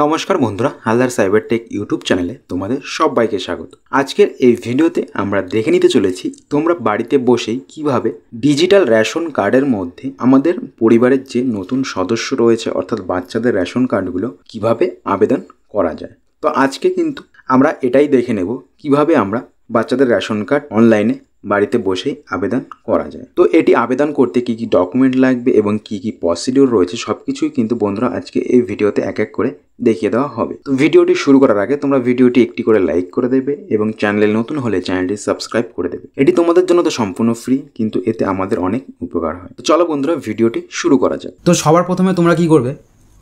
নমস্কার বন্ধুরা Haldar cyber take YouTube চ্যানেলে তোমাদের সবাইকে স্বাগত আজকের এই ভিডিওতে আমরা দেখে নিতে চলেছি তোমরা বাড়িতে বসেই কিভাবে ডিজিটাল রেশন কার্ডের মধ্যে আমাদের পরিবারের যে নতুন সদস্য রয়েছে অর্থাৎ বাচ্চাদের রেশন কার্ডগুলো কিভাবে আবেদন করা যায় তো আজকে কিন্তু আমরা এটাই দেখে নেব কিভাবে আমরা বাচ্চাদের রেশন কার্ড অনলাইনে বাড়িতে বসেই আবেদন করা যায় তো এটি আবেদন করতে কি কি ডকুমেন্ট লাগবে এবং কি কি প্রসিডিওর রয়েছে সব কিছুই কিন্তু বন্ধুরা আজকে এই ভিডিওতে এক এক করে দেখিয়ে দেওয়া হবে তো ভিডিওটি শুরু করার আগে তোমরা ভিডিওটি একটি করে লাইক করে দেবে এবং চ্যানেলে নতুন হলে চ্যানেলটি সাবস্ক্রাইব করে দেবে এটি তোমাদের জন্য তো সম্পূর্ণ ফ্রি কিন্তু এতে আমাদের অনেক উপকার হয় তো চলো বন্ধুরা ভিডিওটি শুরু করা যাক তো সবার প্রথমে তোমরা কি করবে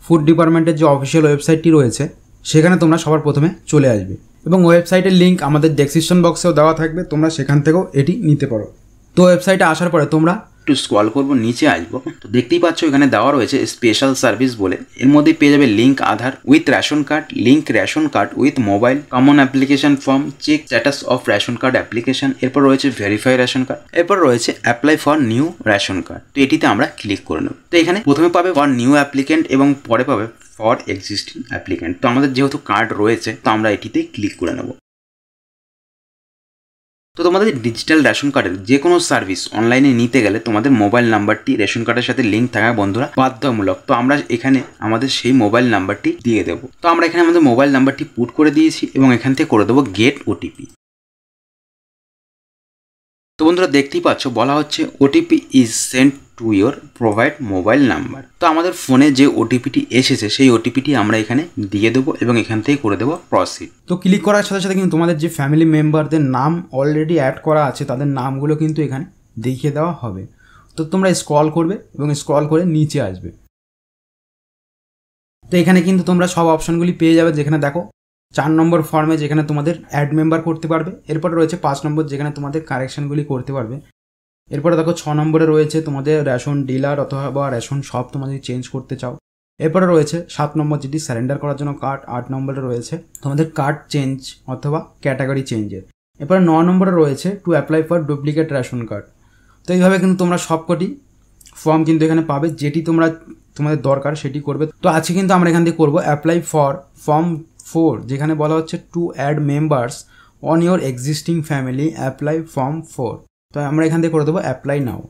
ফুড ডিপার্টমেন্টের যে অফিসিয়াল ওয়েবসাইটটি রয়েছে সেখানে তোমরা সবার প্রথমে চলে আসবে এবং ওয়েবসাইটের লিঙ্ক আমাদের ডেসক্রিপশন বক্সেও দেওয়া থাকবে তোমরা সেখান থেকেও এটি নিতে পারো তো ওয়েবসাইটে আসার পরে তোমরা একটু স্ক্রল করবো নিচে আসবো তো দেখতেই পাচ্ছ এখানে দেওয়া রয়েছে স্পেশাল সার্ভিস বলে এর মধ্যে পেয়ে যাবে link Aadhaar with ration card link ration card with mobile common application form check status of ration card application এরপর রয়েছে ভেরিফাই রেশন কার্ড এরপর রয়েছে apply for new ration card তো এটিতে আমরা ক্লিক করে নেব তো এখানে প্রথমে পাবে ফর নিউ অ্যাপ্লিকেন্ট এবং পরে পাবে ফর এক্সিস্টিং অ্যাপ্লিকেন্ট তো আমাদের যেহেতু কার্ড রয়েছে তো আমরা এটিতে ক্লিক করে নেব তো তোমাদের ডিজিটাল রেশন কার্ডের যে কোনো সার্ভিস অনলাইনে নিতে গেলে তোমাদের মোবাইল নাম্বারটি রেশন কার্ডের সাথে লিঙ্ক থাকা বন্ধুরা বাধ্যতামূলক তো আমরা এখানে আমাদের সেই মোবাইল নাম্বারটি দিয়ে দেবো তো আমরা এখানে আমাদের মোবাইল নাম্বারটি পুট করে দিয়েছি এবং এখান থেকে করে দেবো গেট ওটিপি তো বন্ধুরা দেখতেই পাচ্ছ বলা হচ্ছে OTP is sent to your provide mobile number তো আমাদের ফোনে যে ওটিপিটি এসেছে সেই ওটিপিটি আমরা এখানে দিয়ে দেবো এবং এখান থেকে করে দেবো প্রসিড তো ক্লিক করার সাথে সাথে কিন্তু তোমাদের যে ফ্যামিলি মেম্বারদের নাম অলরেডি অ্যাড করা আছে তাদের নামগুলো কিন্তু এখানে দেখিয়ে দেওয়া হবে তো তোমরা স্ক্রল করবে এবং স্ক্রল করে নিচে আসবে তো এখানে কিন্তু তোমরা সব অপশনগুলি পেয়ে যাবে যেখানে দেখো চার নম্বর ফর্মে যেখানে তোমাদের অ্যাড মেম্বার করতে পারবে এরপরে রয়েছে পাঁচ নম্বর যেখানে তোমাদের কারেকশানগুলি করতে পারবে এরপরে দেখো ছ নম্বরে রয়েছে তোমাদের রেশন ডিলার অথবা রেশন শপ তোমাদের চেঞ্জ করতে চাও এরপরে রয়েছে সাত নম্বর যেটি স্যারেন্ডার করার জন্য কার্ড আট নম্বরে রয়েছে তোমাদের কার্ড চেঞ্জ অথবা ক্যাটাগরি চেঞ্জের এরপরে ন নম্বরে রয়েছে to apply for duplicate ration card তো এইভাবে কিন্তু তোমরা সবকটি ফর্ম কিন্তু এখানে পাবে যেটি তোমরা তোমাদের দরকার সেটি করবে তো আজকে কিন্তু আমরা এখান থেকে করবো অ্যাপ্লাই ফর ফর্ম ফোর যেখানে বলা হচ্ছে to add members on your existing family apply form four তো আমরা এখান থেকে করে দেবো অ্যাপ্লাই নাও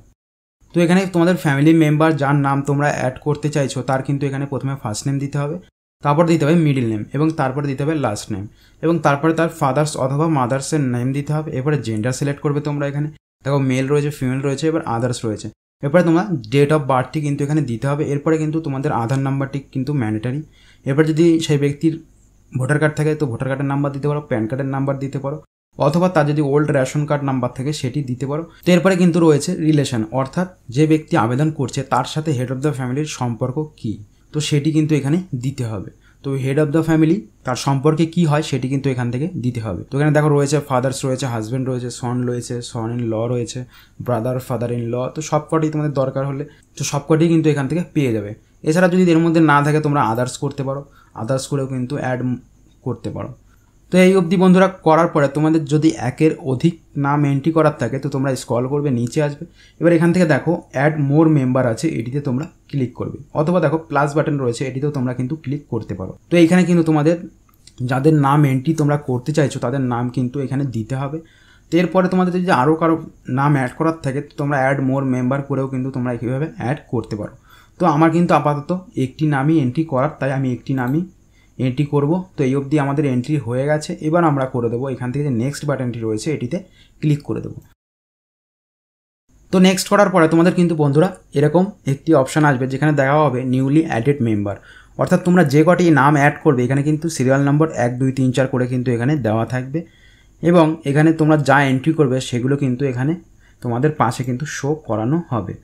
তো এখানে তোমাদের ফ্যামিলি মেম্বার যার নাম তোমরা অ্যাড করতে চাইছো তার কিন্তু এখানে প্রথমে ফার্স্ট নেম দিতে হবে তারপর দিতে হবে মিডিল নেম এবং তারপরে দিতে হবে লাস্ট নেম এবং তারপরে তার ফাদার্স অথবা মাদার্সের নেম দিতে হবে এরপরে জেন্ডার সিলেক্ট করবে তোমরা এখানে দেখো মেল রয়েছে ফিমেল রয়েছে এবার আদার্স রয়েছে এরপরে তোমার ডেট অফ বার্থটি কিন্তু এখানে দিতে হবে এরপরে কিন্তু তোমাদের আধার নাম্বারটি কিন্তু ম্যান্ডেটারি এরপর যদি সেই ব্যক্তির ভোটার কার্ড থাকে তো ভোটার কার্ডের নাম্বার দিতে পারো প্যান কার্ডের নাম্বার দিতে পারো অথবা তার যদি ওল্ড রেশন কার্ড নাম্বার থাকে সেটি দিতে পারো তো এরপরে কিন্তু রয়েছে রিলেশন অর্থাৎ যে ব্যক্তি আবেদন করছে তার সাথে হেড অফ দ্য ফ্যামিলির সম্পর্ক কী তো সেটি কিন্তু এখানে দিতে হবে তো হেড অফ দ্য ফ্যামিলি তার সম্পর্কে কি হয় সেটি কিন্তু এখান থেকে দিতে হবে তো এখানে দেখো রয়েছে ফাদার্স রয়েছে হাজব্যান্ড রয়েছে সন রয়েছে সন ইন ল রয়েছে ব্রাদার ফাদার ইন ল তো সবকটি তোমাদের দরকার হলে তো সবকটি কিন্তু এখান থেকে পেয়ে যাবে এছাড়া যদি এর মধ্যে না থাকে তোমরা আদার্স করতে পারো আদার্স করেও কিন্তু অ্যাড করতে পারো তো এই অবধি বন্ধুরা করার পরে তোমাদের যদি একের অধিক নাম এন্ট্রি করার থাকে তো তোমরা স্কল করবে নিচে আসবে এবার এখান থেকে দেখো অ্যাড মোর মেম্বার আছে এটিতে তোমরা ক্লিক করবে অথবা দেখো প্লাস বাটন রয়েছে এটিতেও তোমরা কিন্তু ক্লিক করতে পারো তো এখানে কিন্তু তোমাদের যাদের নাম এন্ট্রি তোমরা করতে চাইছো তাদের নাম কিন্তু এখানে দিতে হবে তো এরপরে তোমাদের যদি আরও কারো নাম অ্যাড করার থাকে তো তোমরা অ্যাড মোর মেম্বার করেও কিন্তু তোমরা এইভাবে অ্যাড করতে পারো তো আমার কিন্তু আপাতত একটি নামই এন্ট্রি করার তাই আমি একটি নামই এন্ট্রি করব তো এই অবধি আমাদের এন্ট্রি হয়ে গেছে এবার আমরা করে দেবো এখান থেকে যে নেক্সট বাটনটি রয়েছে এটিতে ক্লিক করে দেবো তো নেক্সট করার পরে তোমাদের কিন্তু বন্ধুরা এরকম একটি অপশান আসবে যেখানে দেখা হবে নিউলি অ্যাডেড মেম্বার অর্থাৎ তোমরা যে কটি নাম অ্যাড করবে এখানে কিন্তু সিরিয়াল নম্বর এক দুই তিন চার করে কিন্তু এখানে দেওয়া থাকবে এবং এখানে তোমরা যা এন্ট্রি করবে সেগুলো কিন্তু এখানে তোমাদের পাশে কিন্তু শো করানো হবে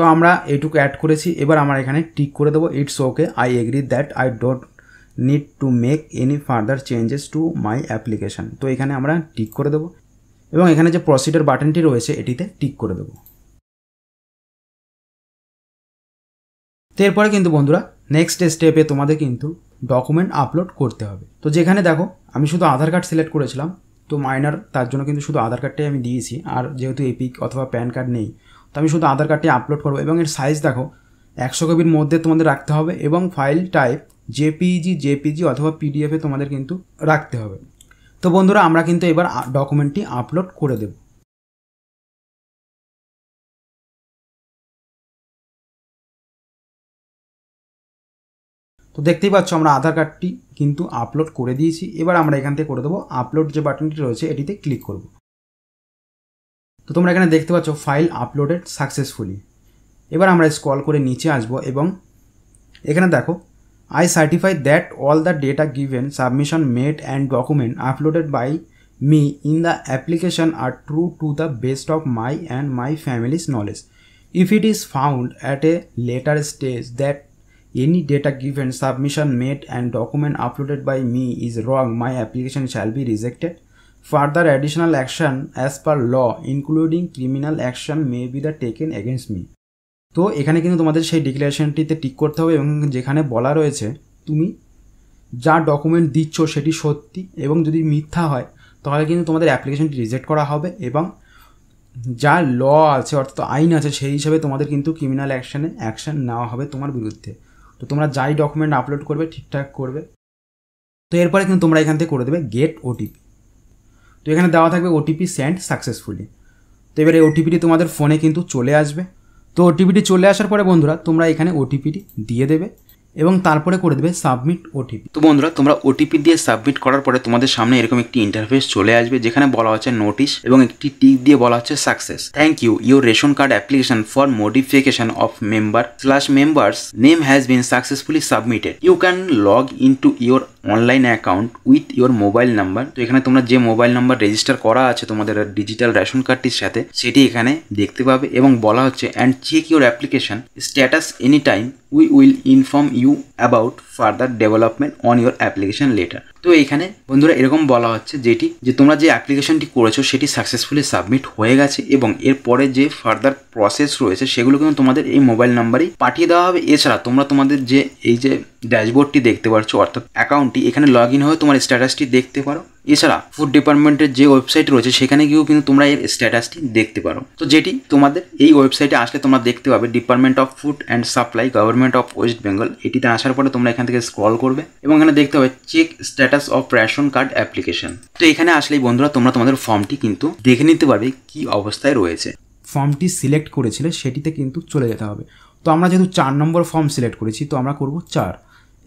তো আমরা এইটুকু অ্যাড করেছি এবার আমরা এখানে টিক করে দেবো it's okay I agree that I ডোট need to make any further changes to my application তো এখানে আমরা টিক করে দেবো এবং এখানে যে প্রসিডার বাটনটি রয়েছে এটিতে টিক করে দেবো তো এরপরে কিন্তু বন্ধুরা নেক্সট স্টেপে তোমাদের কিন্তু ডকুমেন্ট আপলোড করতে হবে তো যেখানে দেখো আমি শুধু আধার কার্ড সিলেক্ট করেছিলাম তো মাইনার তার জন্য কিন্তু শুধু আধার কার্ডটাই আমি দিয়েছি আর যেহেতু এপিক অথবা প্যান কার্ড নেই তো আমি শুধু আধার কার্ডটি আপলোড করবো এবং এর সাইজ দেখো একশো কপির মধ্যে তোমাদের রাখতে হবে এবং ফাইল টাইপ জেপিজি জেপিজি অথবা পিডিএফে তোমাদের কিন্তু রাখতে হবে তো বন্ধুরা আমরা কিন্তু এবার ডকুমেন্টটি আপলোড করে দেব তো দেখতেই পাচ্ছ আমরা আধার কার্ডটি কিন্তু আপলোড করে দিয়েছি এবার আমরা এখান থেকে করে দেবো আপলোড যে বাটনটি রয়েছে এটিতে ক্লিক করবো তো তোমরা এখানে দেখতে পাচ্ছ ফাইল আপলোডেড সাকসেসফুলি এবার আমরা স্কল করে নিচে আসব এবং এখানে দেখো I certify that all the data given submission made and document uploaded by me in the application are true to the best of my and my family's knowledge if it is found at a later stage that any data given submission made and document uploaded by me is wrong my application shall be rejected further additional action as per law including criminal action may be the taken against me তো এখানে কিন্তু তোমাদের সেই ডিক্লারেশনটিতে tick করতে হবে এবং যেখানে বলা রয়েছে তুমি যা ডকুমেন্ট দিচ্ছ সেটি সত্যি এবং যদি মিথ্যা হয় তাহলে কিন্তু তোমাদের অ্যাপ্লিকেশনটি রিজেক্ট করা হবে এবং যা ল আছে অর্থাৎ আইন আছে সেই হিসাবে তোমাদের কিন্তু ক্রিমিনাল অ্যাকশানে অ্যাকশান নেওয়া হবে তোমার বিরুদ্ধে তো তোমরা যাই ডকুমেন্ট আপলোড করবে ঠিকঠাক করবে তো এরপরে কিন্তু তোমরা এখান থেকে করে দেবে গেট ওটিপি তো এখানে দেওয়া থাকবে ওটিপি সেন্ড সাকসেসফুলি তো এবার এই ওটিপিটি তোমাদের ফোনে কিন্তু চলে আসবে তো ওটিপিটি চলে আসার পরে বন্ধুরা তোমরা এখানে ওটিপিটি দিয়ে দেবে এবং তারপরে করে দেবে সাবমিট ওটিপি তো বন্ধুরা তোমরা ওটিপি দিয়ে সাবমিট করার পরে তোমাদের সামনে এরকম একটি ইন্টারফেস চলে আসবে যেখানে বলা হচ্ছে নোটিশ এবং একটি টিক দিয়ে বলা হচ্ছে success thank you your ration card application for modification of member slash members name has been successfully submitted you can log in to your online account with your mobile number তো এখানে তোমরা যে mobile number register করা আছে তোমাদের digital ration কার্ডটির সাথে সেটি এখানে দেখতে পাবে এবং বলা হচ্ছে and check your application status any time we will inform you about further development on your application later তো এইখানে বন্ধুরা এরকম বলা হচ্ছে যেটি যে তোমরা যে অ্যাপ্লিকেশনটি করেছো সেটি সাকসেসফুলি সাবমিট হয়ে গেছে এবং এরপরে যে ফার্দার প্রসেস রয়েছে সেগুলো কিন্তু তোমাদের এই মোবাইল নাম্বারেই পাঠিয়ে দেওয়া হবে এছাড়া তোমরা তোমাদের যে এই যে ড্যাশবোর্ডটি দেখতে পাচ্ছ অর্থাৎ অ্যাকাউন্টটি এখানে লগ ইন হয়ে তোমার স্ট্যাটাসটি দেখতে পারো এছাড়া ফুড ডিপার্টমেন্টের যে ওয়েবসাইট রয়েছে সেখানে গিয়েও কিন্তু তোমরা এর স্ট্যাটাসটি দেখতে পারো তো যেটি তোমাদের এই ওয়েবসাইটে আসলে তোমরা দেখতে পাবে department of food and supply government of West Bengal এটিতে আসার পরে তোমরা এখান থেকে স্ক্রল করবে এবং এখানে দেখতে হবে check status status of ration card application তো এখানে আসলেই বন্ধুরা তোমরা তোমাদের ফর্মটি কিন্তু দেখে নিতে পারবে কি অবস্থায় রয়েছে ফর্মটি সিলেক্ট করেছিলে সেটিতে কিন্তু চলে যেতে হবে তো আমরা যেহেতু চার নম্বর ফর্ম সিলেক্ট করেছি তো আমরা করব চার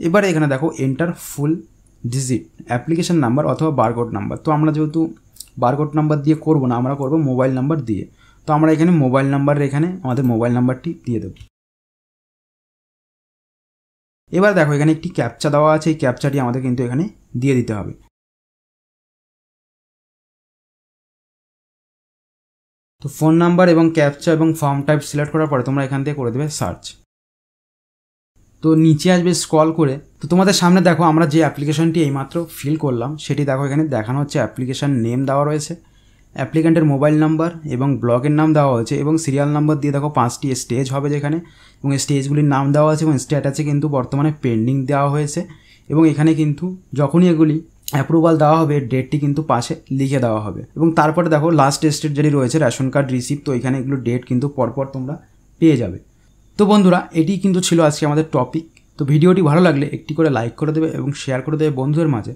এবারে এখানে দেখো enter full digit application number অথবা বারকোড নাম্বার তো আমরা যেহেতু বারকোড নাম্বার দিয়ে করব না আমরা করব মোবাইল নাম্বার দিয়ে তো আমরা এখানে মোবাইল নাম্বার এখানে আমাদের মোবাইল নাম্বারটি দিয়ে দেব এবার দেখো এখানে একটি ক্যাপচা দেওয়া আছে এই ক্যাপচাটি আমাদের কিন্তু এখানে দিয়ে দিতে হবে তো ফোন নাম্বার এবং ক্যাপচা এবং ফর্ম টাইপ সিলেক্ট করার পরে তোমরা এখান থেকে করে দেবে সার্চ তো নিচে আসবে স্ক্রল করে তো তোমাদের সামনে দেখো আমরা যে অ্যাপ্লিকেশানটি এইমাত্র ফিল করলাম সেটি দেখো এখানে দেখানো হচ্ছে অ্যাপ্লিকেশান নেম দেওয়া রয়েছে অ্যাপ্লিকেন্টের মোবাইল নাম্বার এবং ব্লগের নাম দেওয়া হয়েছে এবং সিরিয়াল নাম্বার দিয়ে দেখো পাঁচটি স্টেজ হবে যেখানে এবং স্টেজগুলির নাম দেওয়া আছে এবং স্ট্যাটাসে কিন্তু বর্তমানে পেন্ডিং দেওয়া হয়েছে এবং এখানে কিন্তু যখনই এগুলি অ্যাপ্রুভাল দেওয়া হবে ডেটটি কিন্তু পাশে লিখে দেওয়া হবে এবং তারপরে দেখো লাস্ট স্টেট যেটি রয়েছে রেশন কার্ড রিসিপ্ট তো এখানে এগুলো ডেট কিন্তু পরপর তোমরা পেয়ে যাবে তো বন্ধুরা এটি কিন্তু ছিল আজকে আমাদের টপিক তো ভিডিওটি ভালো লাগলে একটি করে লাইক করে দেবে এবং শেয়ার করে দেবে বন্ধুদের মাঝে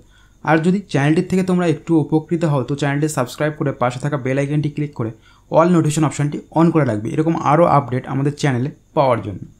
আর যদি চ্যানেলটির থেকে তোমরা একটু উপকৃত হও তো চ্যানেলটি সাবস্ক্রাইব করে পাশে থাকা বেল আইকনটি ক্লিক করে অল নোটিফিকেশন অপশানটি অন করে রাখবে এরকম আরও আপডেট আমাদের চ্যানেলে পাওয়ার জন্য